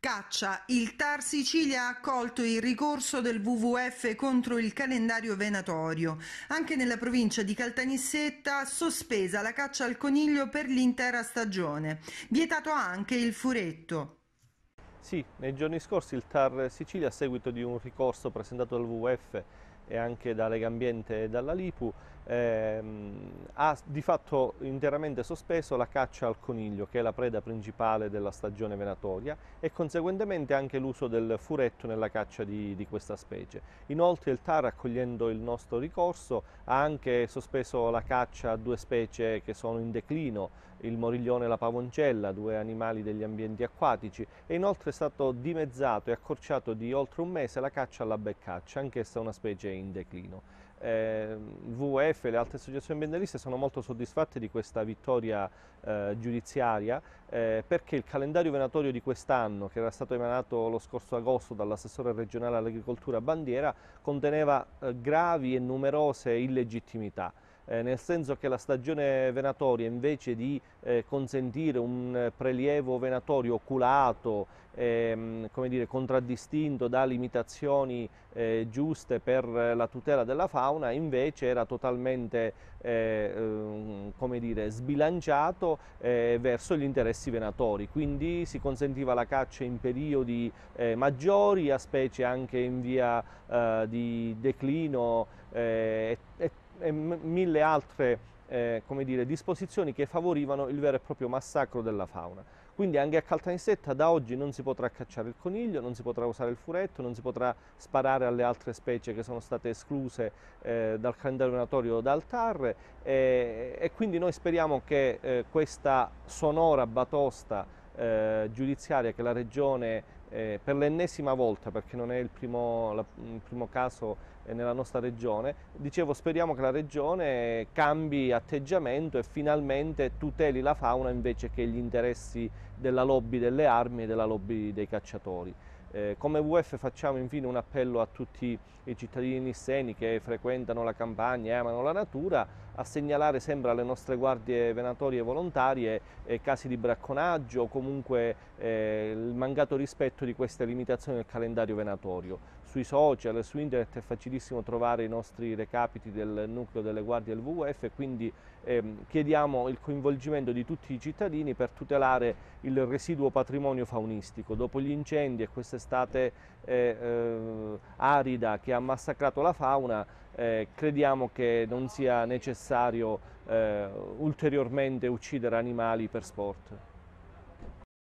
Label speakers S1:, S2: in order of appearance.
S1: Caccia. Il TAR Sicilia ha accolto il ricorso del WWF contro il calendario venatorio. Anche nella provincia di Caltanissetta sospesa la caccia al coniglio per l'intera stagione. Vietato anche il furetto. Sì, nei giorni scorsi il TAR Sicilia a seguito di un ricorso presentato dal WWF e anche da Legambiente e dalla Lipu, ehm, ha di fatto interamente sospeso la caccia al coniglio, che è la preda principale della stagione venatoria, e conseguentemente anche l'uso del furetto nella caccia di, di questa specie. Inoltre il TAR, accogliendo il nostro ricorso, ha anche sospeso la caccia a due specie che sono in declino, il moriglione e la pavoncella, due animali degli ambienti acquatici, e inoltre è stato dimezzato e accorciato di oltre un mese la caccia alla beccaccia, anch'essa una specie in in declino. Eh, VF e le altre associazioni ambientaliste sono molto soddisfatte di questa vittoria eh, giudiziaria eh, perché il calendario venatorio di quest'anno, che era stato emanato lo scorso agosto dall'assessore regionale all'agricoltura Bandiera, conteneva eh, gravi e numerose illegittimità eh, nel senso che la stagione venatoria invece di eh, consentire un eh, prelievo venatorio oculato, ehm, dire, contraddistinto da limitazioni eh, giuste per eh, la tutela della fauna, invece era totalmente eh, ehm, dire, sbilanciato verso gli interessi venatori, quindi si consentiva la caccia in periodi maggiori, a specie anche in via di declino e, e e mille altre eh, dire, disposizioni che favorivano il vero e proprio massacro della fauna. Quindi anche a Caltanissetta da oggi non si potrà cacciare il coniglio, non si potrà usare il furetto, non si potrà sparare alle altre specie che sono state escluse eh, dal calendario venatorio o dal TAR e, e, quindi noi speriamo che eh, questa sonora batosta eh, giudiziaria che la Regione eh, per l'ennesima volta, perché non è il primo, la, il primo caso eh, nella nostra regione, dicevo speriamo che la regione cambi atteggiamento e finalmente tuteli la fauna invece che gli interessi della lobby delle armi e della lobby dei cacciatori. Eh, come UF facciamo infine un appello a tutti i cittadini seni che frequentano la campagna e amano la natura a segnalare sempre alle nostre guardie venatorie volontarie eh, casi di bracconaggio o comunque eh, il mancato rispetto di queste limitazioni del calendario venatorio. Sui social, su internet è facilissimo trovare i nostri recapiti del nucleo delle guardie del WWF e quindi ehm, chiediamo il coinvolgimento di tutti i cittadini per tutelare il residuo patrimonio faunistico. Dopo gli incendi e queste quest'estate eh, eh, arida che ha massacrato la fauna, eh, crediamo che non sia necessario ulteriormente uccidere animali per sport.